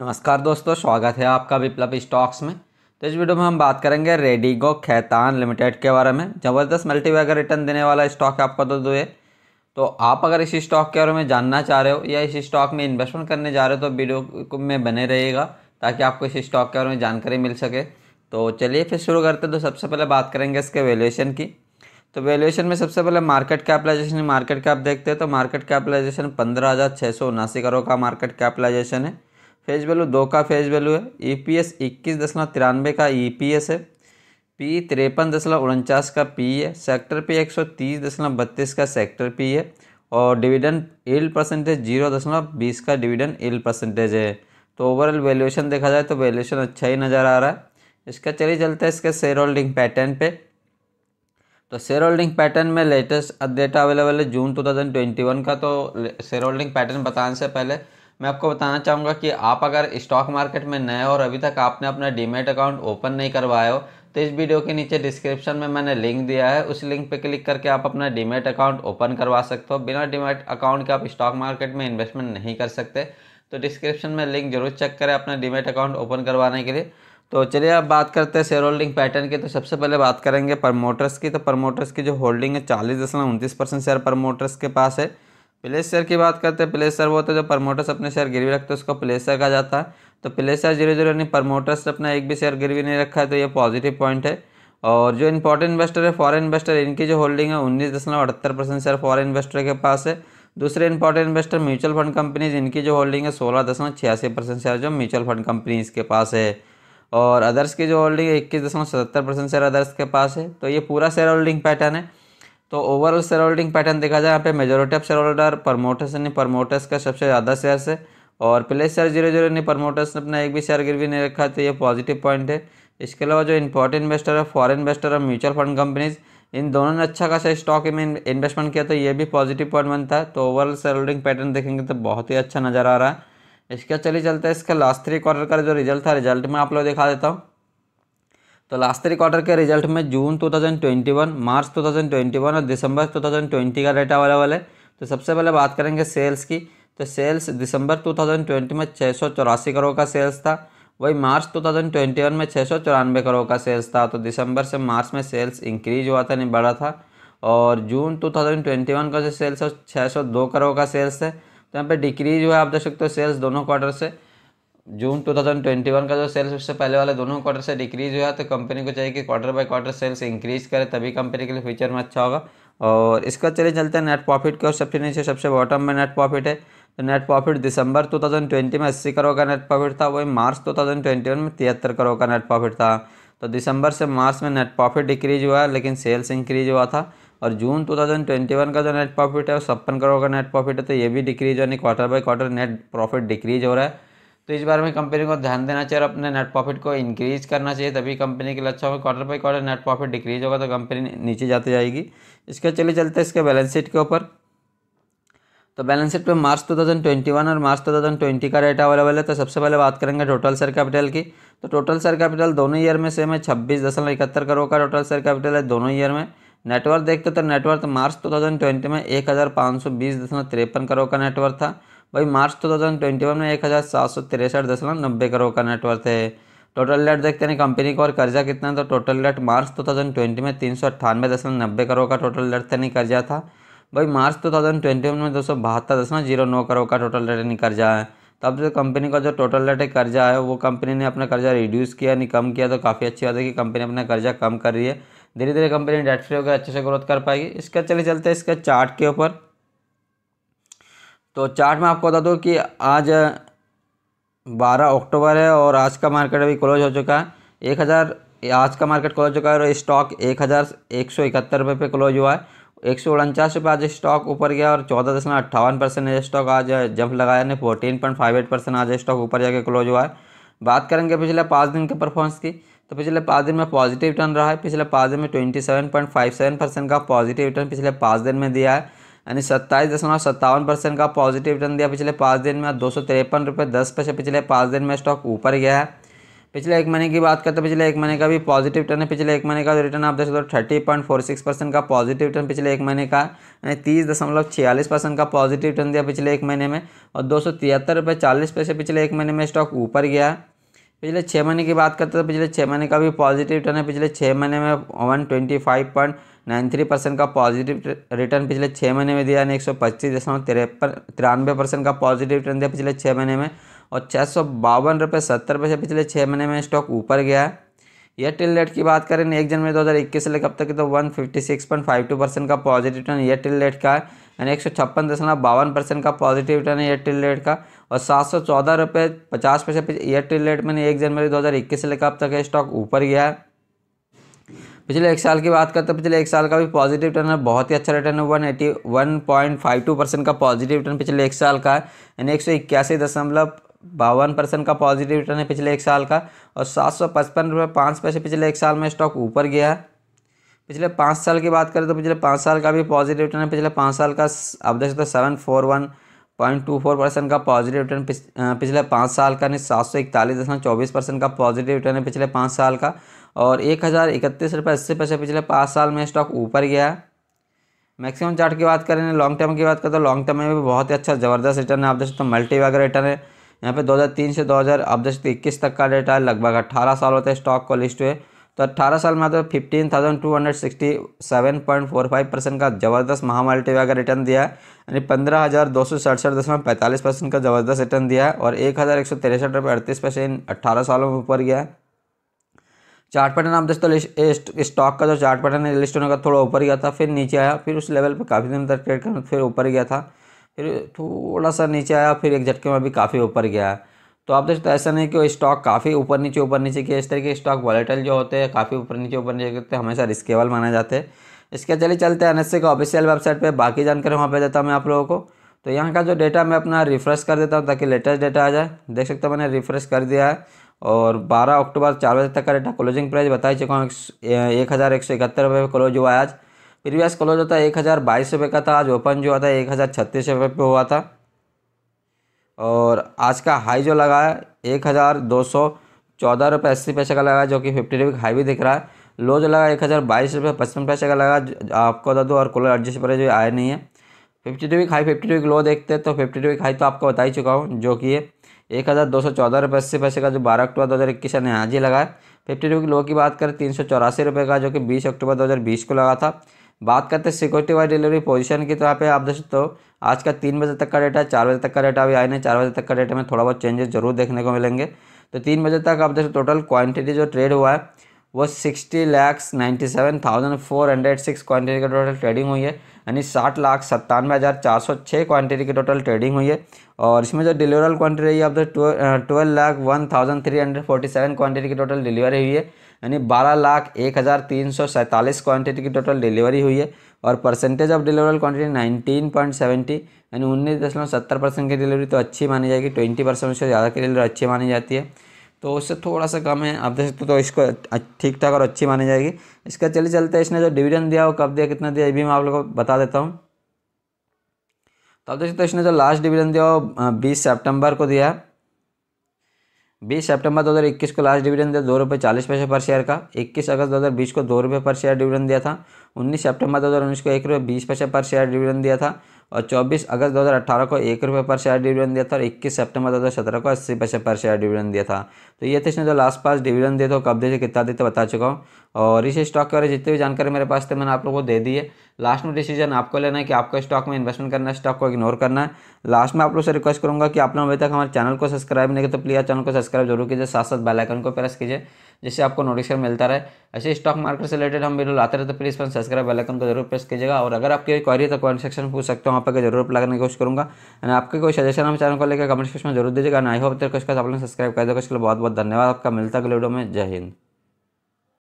नमस्कार दोस्तों स्वागत है आपका विप्लव स्टॉक्स में तो इस वीडियो में हम बात करेंगे रेडिगो खैतान लिमिटेड के बारे में ज़बरदस्त मल्टीवैगर रिटर्न देने वाला स्टॉक है आपका दोस्तों ये तो आप अगर इस स्टॉक के बारे में जानना चाह रहे हो या इस स्टॉक में इन्वेस्टमेंट करने जा रहे हो तो वीडियो में बने रहिएगा ताकि आपको इस स्टॉक के बारे में जानकारी मिल सके तो चलिए फिर शुरू करते हैं तो सबसे पहले बात करेंगे इसके वैल्यूएशन की तो वैल्यूएशन में सबसे पहले मार्केट कैपिटलाइजेशन मार्केट कैप देखते हैं तो मार्केट कैपिटलाइजेशन पंद्रह हज़ार छः सौ उनासी करोड़ का मार्केट कैपिटलाइजेशन है फेज वैल्यू दो का फेज वैल्यू है ई पी एस इक्कीस दशमलव तिरानवे का ई पी एस है पी तिरपन दशमलव उनचास का पी है सेक्टर पी एक सौ तीस दशमलव बत्तीस का सेक्टर पी है और डिविडेंड एल परसेंटेज जीरो दशमलव बीस का डिविडेंड एल परसेंटेज है तो ओवरऑल वैल्यूएशन देखा जाए तो वैल्यूएशन अच्छा ही नज़र आ रहा है इसका चलिए चलते हैं इसके शेयर होल्डिंग पैटर्न पे तो शेयर होल्डिंग पैटर्न में लेटेस्ट डेटा अवेलेबल है जून 2021 का तो शेयर होल्डिंग पैटर्न बताने से पहले मैं आपको बताना चाहूँगा कि आप अगर स्टॉक मार्केट में नए हो और अभी तक आपने अपना डीमेट अकाउंट ओपन नहीं करवाया हो तो इस वीडियो के नीचे डिस्क्रिप्शन में मैंने लिंक दिया है उस लिंक पर क्लिक करके आप अपना डीमेट अकाउंट ओपन करवा सकते हो बिना डीमेट अकाउंट के आप स्टॉक मार्केट में इन्वेस्टमेंट नहीं कर सकते तो डिस्क्रिप्शन में लिंक जरूर चेक करें अपना डीमेट अकाउंट ओपन करवाने के लिए तो चलिए अब बात करते हैं शेयर होल्डिंग पैटर्न की तो सबसे पहले बात करेंगे प्रमोटर्स की तो प्रमोटर्स की जो होल्डिंग है चालीस दशमलव उनतीस परसेंट शेयर प्रमोटर्स के पास है प्लेस शेयर की बात करते हैं प्लेस शेयर वो होता है जो प्रमोटर्स अपने शेयर गिरवी रखते हैं उसको प्लेस शेयर कहा जाता है तो प्लेस शेयर जीरो जीरो यानी प्रमोटर्स ने अपना एक भी शेयर गिरवी नहीं रखा है तो ये पॉजिटिव पॉइंट है और जो इंपॉर्टेंट इन्वेस्टर है फॉरेन इन्वेस्टर इनकी जो होल्डिंग है उन्नीस दशमलव अठहत्तर परसेंट शेयर फॉरेन इन्वेस्टर के पास है दूसरे important investor mutual fund companies इनकी जो होल्डिंग है सोलह दशमलव छियासी परसेंट शेयर जो म्यूचुअल फंड कंपनीज के पास है और अदर्स की जो होल्डिंग है इक्कीस दशमलव सतहत्तर परसेंट शेयर अदर्स के पास है तो ये पूरा शेयर होल्डिंग पैटर्न है तो ओवरऑल शेयर होल्डिंग पैटर्न देखा जाए यहाँ पे majority of share holder promoters यानी प्रमोटर्स का सबसे ज़्यादा शेयर है और प्लेस शेयर जीरो जीरो यानी प्रमोटर्स ने अपना एक भी शेयर गिरवी नहीं रखा तो ये पॉजिटिव पॉइंट है इसके अलावा जो इंपॉर्टेंट इन्वेस्टर है फॉरन इन्वेस्टर और म्यूचुअल फंड कंपनीज इन दोनों ने अच्छा खासा स्टॉक में इन्वेस्टमेंट किया तो ये भी पॉजिटिव पॉइंट बनता है तो ओवरऑल शेयर होल्डिंग पैटर्न देखेंगे तो बहुत ही अच्छा नज़र आ रहा है इसका चले चलते हैं इसका लास्ट थ्री क्वार्टर का जो रिजल्ट था रिजल्ट में आप लोग दिखा देता हूँ तो थ्री क्वार्टर के रिजल्ट में जून 2021 मार्च 2021 और दिसंबर 2020 का डेटा अवेलेबल है तो सबसे पहले बात करेंगे सेल्स की तो सेल्स दिसंबर 2020 में छः करोड़ का सेल्स था वही मार्च 2021 में छः करोड़ का सेल्स था तो दिसंबर से मार्च में सेल्स इंक्रीज हुआ था नहीं बढ़ा था और जून 2021 का जो सेल्स है छः करोड़ का सेल्स है तो यहाँ पर डिक्रीज हुआ आप देख सकते हो सेल्स दोनों क्वार्टर से जून 2021 का जो सेल्स उससे पहले वाले दोनों क्वार्टर से डिक्रीज हुआ तो कंपनी को चाहिए कि quarter by quarter sales increase करे तभी कंपनी के लिए फ्यूचर में अच्छा होगा और इसका चलिए चलते हैं नेट प्रॉफिट के और सबसे नीचे सबसे बॉटम में नेट प्रॉफिट है तो नेट प्रॉफिट दिसंबर 2020 में अस्सी करोड़ का नेट प्रॉफिट था वही मार्च 2021 में तिहत्तर करोड़ का नेट प्रॉफिट था तो दिसंबर से मार्च में नेट प्रॉफिट डिक्रीज हुआ लेकिन सेल्स इंक्रीज हुआ था और जून 2021 का जो नेट प्रॉफिट है वो छप्पन करोड़ का नेट प्रॉफिट है तो ये भी डिक्रीज यानी quarter by quarter net profit decrease हो रहा है तो इस बार में कंपनी को ध्यान देना चाहिए और अपने नेट प्रॉफिट को इंक्रीज करना चाहिए तभी कंपनी के लिए अच्छा होगा quarter by quarter net profit decrease होगा तो कंपनी नीचे जाती जाएगी इसके चले चलते इसके बैलेंस शीट के ऊपर तो बैलेंस शीट पे मार्च 2021 और मार्च 2020 का रेट अवेलेबल है तो सबसे पहले बात करेंगे टोटल शेयर कैपिटल की तो टोटल शेयर कैपिटल दोनों ईयर में सेम है छब्बीस दशमलव इकहत्तर करोड़ का टोटल शेयर कैपिटल है दोनों ईयर में नेटवर्क देखते तो नेटवर्क मार्च 2020 में एक हज़ार पाँच सौ बीस दशमलव तिरपन करोड़ का नेटवर्क था वही March two thousand twenty one में एक हज़ार सात सौ तिरसठ दशमलव नब्बे करोड़ का नेटवर्थ है टोटल डेट देखते हैं कंपनी का और कर्जा कितना है तो total debt March two thousand twenty में तीन सौ अट्ठानवे दशमलव नब्बे करोड़ का टोटल डेट नहीं कर्जा था भाई March two thousand twenty one में दो सौ बहत्तर दशमलव जीरो नौ करोड़ का टोटल डेट नहीं कर्जा है तब से कंपनी का जो टोटल डेट है कर्जा है वो कंपनी ने अपना कर्जा रिड्यूस किया नहीं कम किया तो काफ़ी अच्छी बात है कि कंपनी अपना कर्जा कम कर रही है धीरे धीरे कंपनी डेट फ्री होकर अच्छे से ग्रोथ कर पाएगी इसका चले चलते हैं इसके चार्ट के ऊपर तो चार्ट में आपको बता दूँ कि आज 12 अक्टूबर है और आज का मार्केट अभी क्लोज हो चुका है एक हज़ार आज का मार्केट क्लोज हो चुका है और स्टॉक एक हज़ार एक सौ इकहत्तर रुपये पे क्लोज हुआ है एक सौ उनचास रुपये आज स्टॉक ऊपर गया और चौदह दशमलव अट्ठावन परसेंट स्टॉक आज जब लगाया ने fourteen point five eight percent आज स्टॉक ऊपर जाके क्लोज हुआ है बात करेंगे पिछले पाँच दिन के परफॉर्मेंस की तो पिछले पाँच दिन में पॉजिटिव रिटर्न रहा है पिछले पाँच दिन में twenty seven point five seven percent का पॉजिटिव रिटर्न पिछले पाँच दिन में दिया है यानी सत्ताईस दशमलव सत्तावन परसेंट का पॉजिटिव रिटर्न दिया पिछले पाँच दिन में दो सौ तिरपन रुपये दस पैसे पिछले पाँच दिन में स्टॉक ऊपर गया है पिछले एक महीने की बात करते हैं पिछले एक महीने का भी पॉजिटिव रिटर्न है पिछले एक महीने का तो रिटर्न आप देख सकते हो thirty point four six percent का पॉजिटिव रिटर्न पिछले एक महीने का यानी तीस दशमलव छियालीस परसेंट का पॉजिटिव रिटर्न दिया पिछले एक महीने में और दो सौ तिहत्तर रुपये चालीस पैसे पिछले एक महीने में स्टॉक ऊपर गया है पिछले छः महीने की बात करते हैं तो पिछले छः महीने का भी पॉजिटिव रिटर्न है पिछले छः महीने में one twenty five point nine three percent का पॉजिटिव रिटर्न पिछले छः महीने में दिया यानी एक सौ पच्चीस दशमलव तिरपन तिरानवे परसेंट का पॉजिटिव रिटर्न दिया पिछले छः महीने में और छः सौ बावन रुपये सत्तर पैसे पिछले छः महीने में स्टॉक ऊपर गया है एयरटेल रेट की बात करें एक जनवरी दो हज़ार इक्कीस से लेकर अब तक तो टू परसेंट का पॉजिटिव रिटर्न एयरटेल रेट का है यानी एक सौ छप्पन दशमलव बावन परसेंट का पॉजिटिव रिटर्न है एयरटेल रेट का और सात सौ चौदह रुपये पचास पैसे एयरटेल रेट मैंने एक जनवरी दो हज़ार इक्कीस से लेकर अब तक स्टॉक ऊपर गया है पिछले एक साल की बात करते हैं पिछले एक साल का भी पॉजिटिव रिटर्न है बहुत ही अच्छा रिटर्न है one eighty one point five two percent का पॉजिटिव रिटर्न पिछले एक साल का है यानी एक सौ इक्यासी दशमलव बावन परसेंट का पॉजिटिव रिटर्न है पिछले एक साल का और सात सौ पचपन रुपये पाँच पैसे पिछले एक साल में स्टॉक ऊपर गया है पिछले पाँच साल की बात करें तो पिछले पाँच साल का भी पॉजिटिव रिटर्न है पिछले पाँच साल का आप देख सकते हो seven four one point two four percent का पॉजिटिव रिटर्न पिछले पाँच साल का यानी सात सौ इकतालीस दशमलव चौबीस परसेंट का पॉजिटिव रिटर्न है पिछले पाँच साल का और एक हज़ार इकतीस रुपये अस्सी पैसे पिछले पाँच साल में स्टॉक ऊपर गया है मैक्सिमम चार्ट की बात करें लॉन्ग टर्म की बात करें तो लॉन्ग टर्म में भी बहुत ही अच्छा जबरदस्त रिटर्न है आप देख सकते हो मल्टी वैगर रिटर्न है यहाँ पे तीन से दो आप देख सकते इक्कीस तक का डेटा है लगभग अट्ठारह साल होते हैं स्टॉक को लिस्ट हुए तो 18 साल में तो fifteen thousand two hundred sixty seven point four five percent का ज़बरदस्त महामारी का रिटर्न दिया है यानी पंद्रह हज़ार दो सौ सड़सठ दशमलव पैंतालीस परसेंट का ज़बरदस्त रिटर्न दिया है और एक हज़ार एक सौ तिरसठ रुपये अड़तीस परसेंट अट्ठारह सालों में ऊपर गया है चार्ट पैटर्न आप दोस्तों स्टॉक का जो चार्ट पैटर्न है लिस्ट होने का थोड़ा ऊपर गया था फिर नीचे आया फिर उस लेवल पर काफ़ी दिन तक ट्रेड करना फिर ऊपर गया था फिर थोड़ा सा नीचे आया फिर एक झटके में अभी काफ़ी ऊपर गया है तो आप दोस्तों ऐसा नहीं कि वो स्टॉक काफ़ी ऊपर नीचे ऊपर नीचे किया इस तरह के स्टॉक वॉलेटल जो होते हैं काफ़ी ऊपर नीचे ऊपर नीचे करते हैं हमेशा रिस्केबल माने जाते हैं इसके चलिए चलते हैं एन के ऑफिशियल वेबसाइट पर बाकी जानकारी वहाँ पर देता हूँ मैं आप लोगों को तो यहाँ का जो डेटा मैं अपना रिफ़्रेश कर देता हूँ ताकि लेटेस्ट डेटा आ जाए देख सकते हो मैंने रिफ़्रेश कर दिया है और 12 अक्टूबर चार बजे तक का डेटा क्लोजिंग प्राइस बता ही चुका हूँ एक हज़ार एक सौ इकहत्तर रुपये क्लोज हुआ है आज प्रीवियस क्लोज होता है एक हज़ार बाईस रुपये का था आज ओपन जो हुआ था एक हज़ार छत्तीस रुपये पे हुआ था और आज का हाई जो लगा है एक हज़ार दो सौ चौदह रुपये अस्सी पैसे का लगा जो कि फिफ्टी रुपये हाई भी दिख रहा है लो जो लगा एक हज़ार बाईस रुपये पचपन पैसे का लगा आपको बता दो और कूलर एडजस्ट पर जो आया नहीं है fifty two high fifty two low देखते हैं तो फिफ्टी टू हाई तो आपको बता ही चुका हूँ जो कि है एक हज़ार दो सौ चौदह रुपये अस्सी पैसे का जो बारह अक्टूबर दो हज़ार इक्कीस ने आज ही लगा है फिफ्टी टू लो की बात करें तीन सौ चौरासी रुपये का जो कि बीस अक्टूबर दो हज़ार बीस को लगा था बात करते हैं सिक्योरिटी वाइज डिलीवरी पोजीशन की तो यहाँ पे आप देख सकते हो आज का तीन बजे तक का डेटा चार बजे तक का डेटा अभी आए नहीं चार बजे तक का डेटा में थोड़ा बहुत चेंजेस जरूर देखने को मिलेंगे तो तीन बजे तक आप देख टोटल क्वांटिटी जो ट्रेड हुआ है वो sixty lakhs ninety seven thousand four hundred six quantity की टोटल ट्रेडिंग हुई है यानी साठ लाख सत्तानवे हज़ार चार सौ छः क्वान्टिटी की टोटल ट्रेडिंग हुई है और इसमें जो डिलीवरल क्वान्टिटी रही है आप देख twelve lakh one thousand three hundred forty seven quantity की टोटल डिलीवरी हुई है यानी बारह लाख एक हज़ार तीन सौ सैंतालीस क्वान्टिटी की टोटल डिलीवरी हुई है और percentage of deliverable quantity nineteen point seventy यानी उन्नीस दशमलव सत्तर परसेंट की डिलीवरी तो अच्छी मानी जाएगी ट्वेंटी परसेंट से ज़्यादा की डिलीवरी अच्छी मानी जाती है तो उससे थोड़ा सा कम है आप देख सकते तो इसको ठीक ठाक और अच्छी मानी जाएगी इसका चले चलते इसने जो डिविडन दिया वो कब दिया कितना दिया ये भी मैं आप लोगों को बता देता हूँ तो आप देख सकते हो इसने जो लास्ट डिविडन दिया वो बीस सेप्टेम्बर को दिया है बीस सितंबर 2021 को लास्ट डिविडेंड दिया दो रुपये चालीस पैसे पर शेयर का इक्कीस अगस्त 2020 को दो रुपये पर शेयर डिविडेंड दिया था उन्नीस सितंबर 2019 को एक रुपये बीस पैसे पर शेयर डिविडेंड दिया था और चौबीस अगस्त 2018 को एक रुपये पर शेयर डिविडेंड दिया था और इक्कीस सितंबर 2017 को अस्सी पैसे पर शेयर डिविडेंड दिया था तो ये थे इसने जो लास्ट पास डिविडेंड दिए थे कब देते कितना देते बता चुका हूँ और इस स्टॉक के बारे जितनी भी जानकारी मेरे पास थे मैंने आप लोगों को दे दी है लास्ट में डिसीजन आपको लेना है कि आपको स्टॉक में इन्वेस्टमेंट करना है स्टॉक को इग्नोर करना है लास्ट में आप लोग से रिक्वेस्ट करूँगा कि आप लोग अभी तक हमारे चैनल को सब्सक्राइब नहीं किया तो प्लीज़ चैनल को सब्सक्राइब जरूर कीजिए साथ साथ बेलाइकन को प्रेस कीजिए जिससे आपको नोटिफिकेशन मिलता रहे ऐसे स्टॉक मार्केट से रिलेटेड हम वीडियो लाते रहे तो प्लीज़ सब्सक्राइब बेलाइकन को जरूर प्रेस कीजिएगा और अगर आपकी क्वारी तो कमेंट सेक्शन पूछ सकते हो वहाँ पर जरूर लगाने की कोशिश करूँगा एंड आपके कोई सजेशन हम चैनल को लेकर कमेंट सेक्शन में जरूर दीजिएगा आई होप तेरे कुछ आप लोग सब्सक्राइब कर दो उसके लिए बहुत बहुत धन्यवाद आपका मिलता है वीडियो में जय हिंद